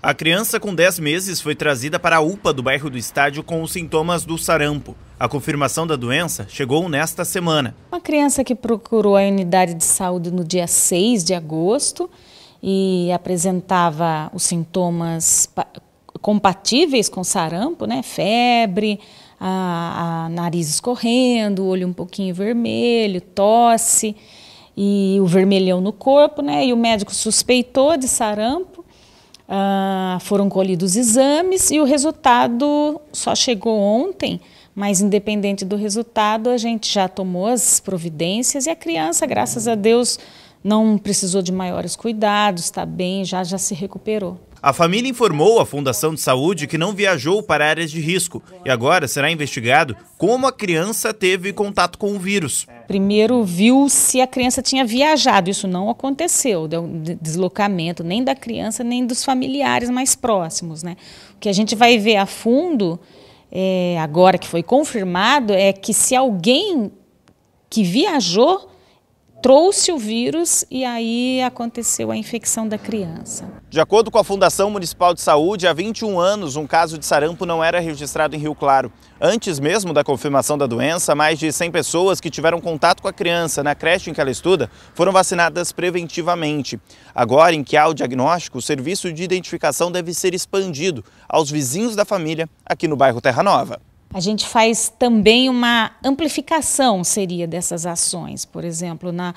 A criança com 10 meses foi trazida para a UPA do bairro do estádio com os sintomas do sarampo. A confirmação da doença chegou nesta semana. Uma criança que procurou a unidade de saúde no dia 6 de agosto e apresentava os sintomas compatíveis com sarampo, né? Febre, a, a nariz escorrendo, olho um pouquinho vermelho, tosse e o vermelhão no corpo, né? E o médico suspeitou de sarampo ah, foram colhidos exames e o resultado só chegou ontem, mas independente do resultado, a gente já tomou as providências e a criança, graças a Deus, não precisou de maiores cuidados, está bem, já, já se recuperou. A família informou à Fundação de Saúde que não viajou para áreas de risco e agora será investigado como a criança teve contato com o vírus primeiro viu se a criança tinha viajado. Isso não aconteceu, deu um deslocamento nem da criança, nem dos familiares mais próximos. Né? O que a gente vai ver a fundo, é, agora que foi confirmado, é que se alguém que viajou trouxe o vírus e aí aconteceu a infecção da criança. De acordo com a Fundação Municipal de Saúde, há 21 anos um caso de sarampo não era registrado em Rio Claro. Antes mesmo da confirmação da doença, mais de 100 pessoas que tiveram contato com a criança na creche em que ela estuda foram vacinadas preventivamente. Agora, em que há o diagnóstico, o serviço de identificação deve ser expandido aos vizinhos da família aqui no bairro Terra Nova a gente faz também uma amplificação, seria, dessas ações. Por exemplo, na,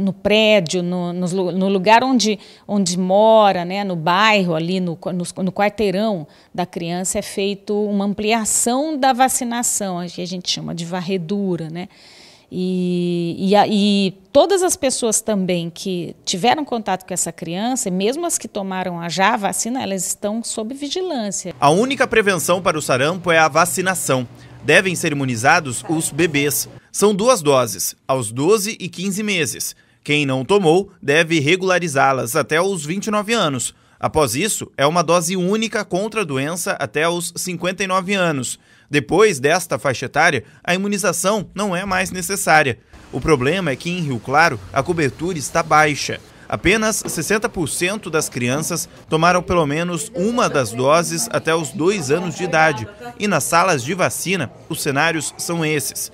no prédio, no, no lugar onde, onde mora, né, no bairro, ali no, no, no quarteirão da criança, é feito uma ampliação da vacinação, que a gente chama de varredura, né? E, e, e, todas as pessoas também que tiveram contato com essa criança, mesmo as que tomaram a já a vacina, elas estão sob vigilância. A única prevenção para o sarampo é a vacinação. Devem ser imunizados os bebês. São duas doses, aos 12 e 15 meses. Quem não tomou deve regularizá-las até os 29 anos Após isso, é uma dose única contra a doença até os 59 anos. Depois desta faixa etária, a imunização não é mais necessária. O problema é que em Rio Claro a cobertura está baixa. Apenas 60% das crianças tomaram pelo menos uma das doses até os dois anos de idade. E nas salas de vacina, os cenários são esses.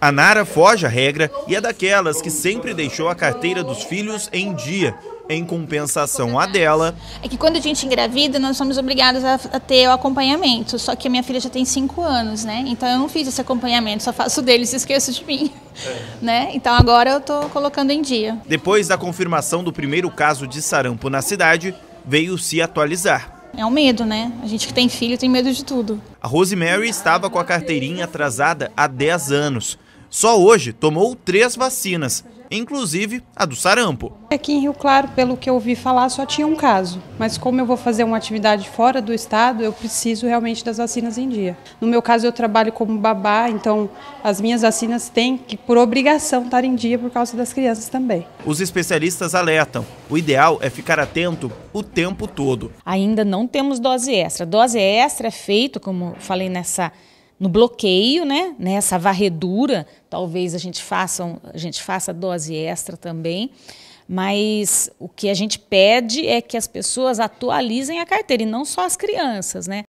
A Nara foge à regra e é daquelas que sempre deixou a carteira dos filhos em dia em compensação à dela. É que quando a gente engravida, nós somos obrigados a, a, ter o acompanhamento. Só que a minha filha já tem 5 anos, né? Então eu não fiz esse acompanhamento, só faço dele e esqueço de mim. É. Né? Então agora eu tô colocando em dia. Depois da confirmação do primeiro caso de sarampo na cidade, veio se atualizar. É um medo, né? A gente que tem filho tem medo de tudo. A Rosemary estava com a carteirinha atrasada há 10 anos. Só hoje tomou três vacinas inclusive a do sarampo. Aqui em Rio Claro, pelo que eu ouvi falar, só tinha um caso, mas como eu vou fazer uma atividade fora do estado, eu preciso realmente das vacinas em dia. No meu caso, eu trabalho como babá, então as minhas vacinas têm que, por obrigação, estar em dia por causa das crianças também. Os especialistas alertam: o ideal é ficar atento o tempo todo. Ainda não temos dose extra. Dose extra é feito, como falei nessa no bloqueio, né? Nessa varredura, talvez a gente faça a gente faça dose extra também. Mas o que a gente pede é que as pessoas atualizem a carteira e não só as crianças, né?